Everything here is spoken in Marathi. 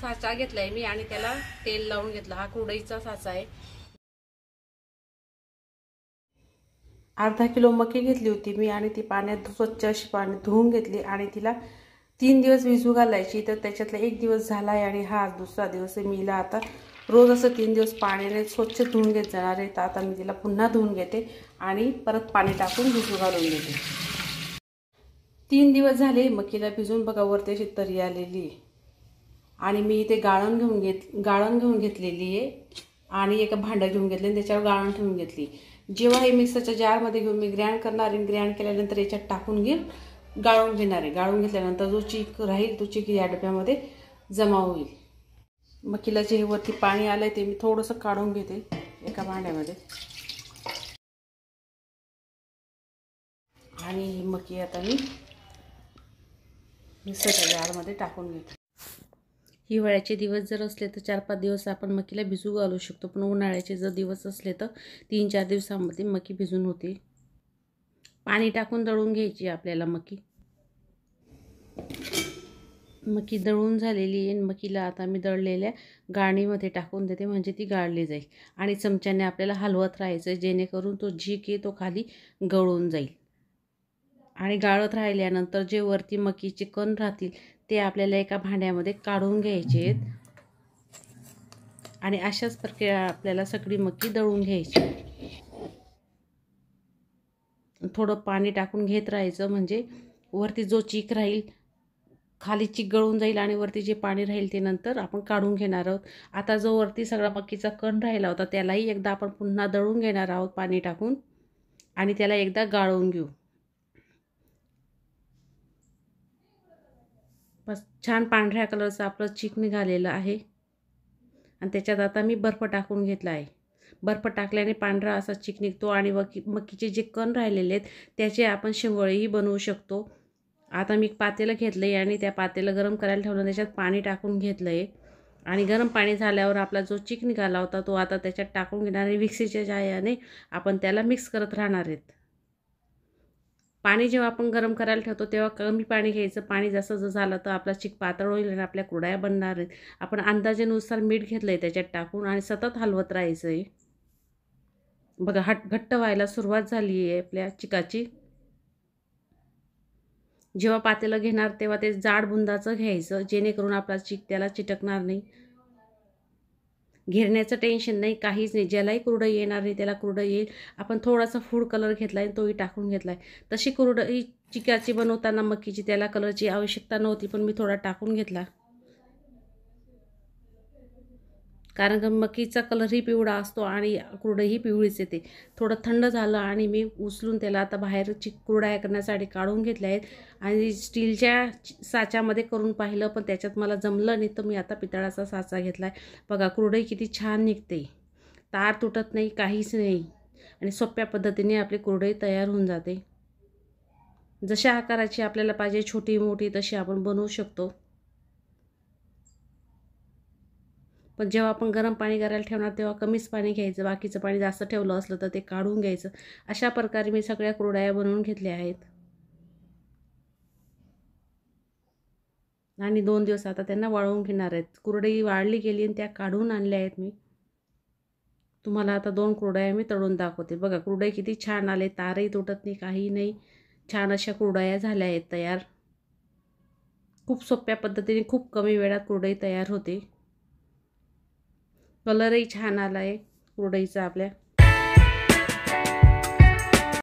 साचा घेतलाय मी आणि त्याला तेल लावून घेतला हा कुडईचा साचा आहे अर्धा किलो मकी घेतली होती मी आणि ती पाण्यात स्वच्छ अशी पाणी धुवून घेतली आणि तिला तीन दिवस भिजू घालायची तर त्याच्यातला एक दिवस झालाय आणि हा दुसरा दिवस आहे मीला आता रोज असं तीन दिवस पाण्याने स्वच्छ धुवून घेत जाणार आहे तर आता मी तिला पुन्हा धुवून घेते आणि परत पाणी टाकून भिजू घालून घेते तीन दिवस झाले मकीला भिजून बघा वरती अशी तरी आलेली आणि मी इथे गाळण घेऊन घेत गाळण घेऊन घेतलेली आहे आणि एका भांडं घेऊन घेतले आणि त्याच्यावर गाळण ठेवून घेतली जेव्हा हे मिक्सरच्या जारमध्ये घेऊन मी ग्रँड करणार आणि ग्रँड केल्यानंतर याच्यात टाकून घेईन गाळून घेणार आहे गाळून घेतल्यानंतर जो चीक राहील तो चीक या डब्यामध्ये जमा होईल मकीला जे वरती पाणी आलं ते मी थोडंसं काढून घेते एका भांड्यामध्ये आणि ही मकी आता मी मिक्सरच्या जारमध्ये टाकून घेते हिवाळ्याचे दिवस जर असले तर चार पाच दिवस आपण मकीला भिजू घालू शकतो पण उन्हाळ्याचे जर दिवस असले तर तीन चार दिवसामध्ये मकी भिजून होते पाणी टाकून दळून घ्यायची आपल्याला मकी मकी दळून झालेली आहे मकीला आता मी दळलेल्या गाळणीमध्ये टाकून देते म्हणजे ती गाळली जाईल आणि चमच्याने आपल्याला हलवत राहायचं जेणेकरून तो झीक आहे तो खाली गळून जाईल आणि गाळत राहिल्यानंतर जे वरती मकीचे कण राहतील ते आपल्याला एका भांड्यामध्ये काढून घ्यायचे आहेत आणि अशाच प्रकारे आपल्याला सगळी मक्की दळून घ्यायची थोडं पाणी टाकून घेत राहायचं म्हणजे वरती जो चीक राहील खाली चीक गळून जाईल आणि वरती जे पाणी राहील ते नंतर आपण काढून घेणार आहोत आता जो वरती सगळा मक्कीचा कण राहिला होता त्यालाही एकदा आपण पुन्हा दळून घेणार आहोत पाणी टाकून आणि त्याला एकदा गाळून घेऊ बस छान पांढऱ्या कलरचं आपलं चीक निघालेलं आहे आणि त्याच्यात आता मी बर्फ टाकून घेतला आहे बर्फ टाकल्याने पांढरा असा चीक निघतो आणि वकी मक्कीचे जे कण राहिलेले आहेत त्याचे आपण शेवळेही बनवू शकतो आता मी पातेलं घेतलं आहे आणि त्या पातेलं गरम करायला ठेवलं त्याच्यात पाणी टाकून घेतलं आहे आणि गरम पाणी झाल्यावर आपला जो चीक निघाला होता तो आता त्याच्यात टाकून घेणार आणि विक्सीच्या जायाने आपण त्याला मिक्स करत राहणार आहेत पाणी जेव्हा आपण गरम करायला ठेवतो तेव्हा कमी पाणी घ्यायचं पाणी जसं जर झालं तर आपला चिक पातळ होईल आणि आपल्या कुरड्या बनणार आहेत आपण अंदाजेनुसार मीठ घेतलं आहे त्याच्यात टाकून आणि सतत हलवत राहायचं आहे बघा हट घट्ट व्हायला सुरुवात झाली आहे आपल्या चिकाची जेव्हा पातेलं घेणार तेव्हा ते जाड बुंदाचं घ्यायचं जेणेकरून आपला चिक त्याला चिटकणार नाही घेरण्याचं टेन्शन नाही काहीच नाही ज्यालाही कुरडं येणार नाही त्याला कुरडं येईल आपण थोडासा फूड कलर घेतला आहे तोही टाकून घेतला आहे तशी ही चिकाची बनवताना मक्कीची त्याला कलरची आवश्यकता नव्हती पण मी थोडा टाकून घेतला कारण का मकीचा कलरही पिवळा असतो आणि कुरडंही पिवळीच येते थोडं थंड झालं आणि मी उचलून त्याला आता बाहेर चि कुरड्या करण्यासाठी काढून घेतले आहेत आणि स्टीलच्या साच्यामध्ये करून पाहिलं पण त्याच्यात मला जमलं नाही तर मी आता पितळाचा साचा घेतला आहे बघा कुरडई किती छान निघते तार तुटत नाही काहीच नाही आणि सोप्या पद्धतीने आपली कुरडई तयार होऊन जाते जशा आकाराची आपल्याला पाहिजे छोटी मोठी तशी आपण बनवू शकतो पण जेव्हा आपण गरम पाणी करायला ठेवणार तेव्हा कमीच पाणी घ्यायचं बाकीचं पाणी जास्त ठेवलं असलं तर ते काढून घ्यायचं अशा प्रकारे मी सगळ्या कुरडाया बनवून घेतल्या आहेत आणि दोन दिवस आता त्यांना वाळवून घेणार आहेत कुरडई वाळली गेली आणि त्या काढून आणल्या आहेत मी तुम्हाला आता दोन कुरड्या मी तळून दाखवते बघा कुरडई किती छान आले तारही तुटत नाही काही नाही छान अशा कुरडया झाल्या आहेत तयार खूप सोप्या पद्धतीने खूप कमी वेळात कुरडई तयार होते कलरही छान आला आहे कुरडईचा आपल्या